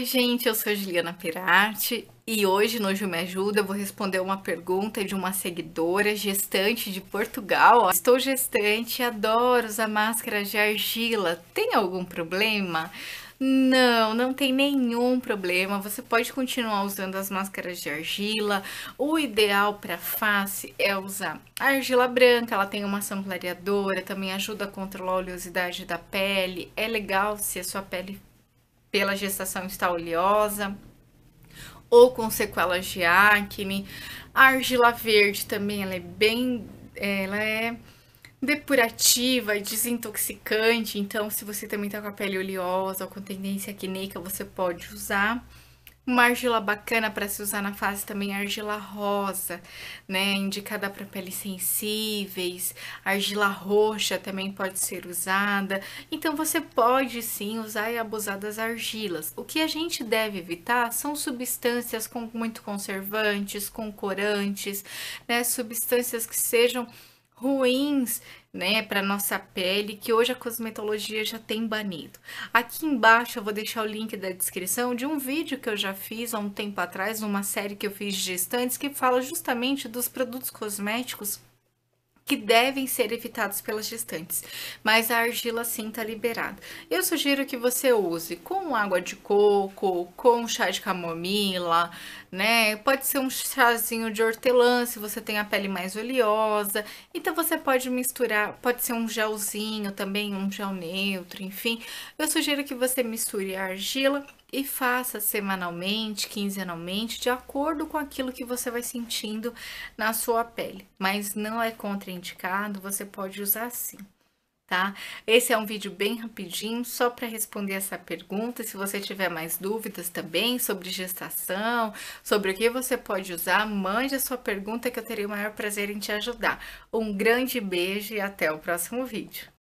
Oi, gente, eu sou Juliana Pirati e hoje no Ju Me Ajuda eu vou responder uma pergunta de uma seguidora gestante de Portugal. Estou gestante, adoro usar máscara de argila. Tem algum problema? Não, não tem nenhum problema. Você pode continuar usando as máscaras de argila. O ideal para face é usar a argila branca, ela tem uma ação clareadora, também ajuda a controlar a oleosidade da pele. É legal se a sua pele pela gestação está oleosa ou com sequelas de acne. A argila verde também ela é bem, ela é depurativa e desintoxicante, então se você também está com a pele oleosa ou com tendência acneica, você pode usar. Uma argila bacana para se usar na fase também é argila rosa, né? Indicada para peles sensíveis. Argila roxa também pode ser usada. Então você pode sim usar e abusar das argilas. O que a gente deve evitar são substâncias com muito conservantes, com corantes, né? Substâncias que sejam ruins né, para nossa pele, que hoje a cosmetologia já tem banido. Aqui embaixo eu vou deixar o link da descrição de um vídeo que eu já fiz há um tempo atrás, uma série que eu fiz de gestantes, que fala justamente dos produtos cosméticos que devem ser evitados pelas gestantes, mas a argila sim está liberada. Eu sugiro que você use com água de coco, com chá de camomila, né? Pode ser um chazinho de hortelã se você tem a pele mais oleosa. Então você pode misturar, pode ser um gelzinho também, um gel neutro, enfim. Eu sugiro que você misture a argila e faça semanalmente, quinzenalmente, de acordo com aquilo que você vai sentindo na sua pele. Mas não é contraindicado, você pode usar sim. Tá? Esse é um vídeo bem rapidinho, só para responder essa pergunta. Se você tiver mais dúvidas também sobre gestação, sobre o que você pode usar, mande a sua pergunta que eu terei o maior prazer em te ajudar. Um grande beijo e até o próximo vídeo.